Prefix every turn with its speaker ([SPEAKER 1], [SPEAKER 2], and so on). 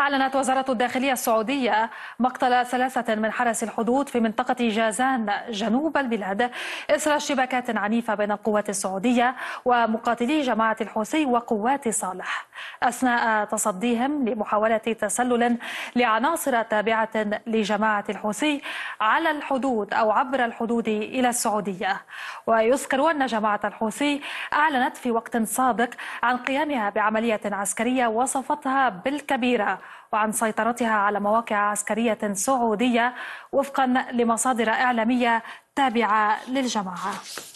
[SPEAKER 1] أعلنت وزارة الداخلية السعودية مقتل ثلاثة من حرس الحدود في منطقة جازان جنوب البلاد إثر اشتباكات عنيفة بين القوات السعودية ومقاتلي جماعة الحوثي وقوات صالح أثناء تصديهم لمحاولة تسلل لعناصر تابعة لجماعة الحوثي على الحدود أو عبر الحدود إلى السعودية ويذكر أن جماعة الحوثي أعلنت في وقت سابق عن قيامها بعملية عسكرية وصفتها بالكبيرة وعن سيطرتها على مواقع عسكرية سعودية وفقا لمصادر إعلامية تابعة للجماعة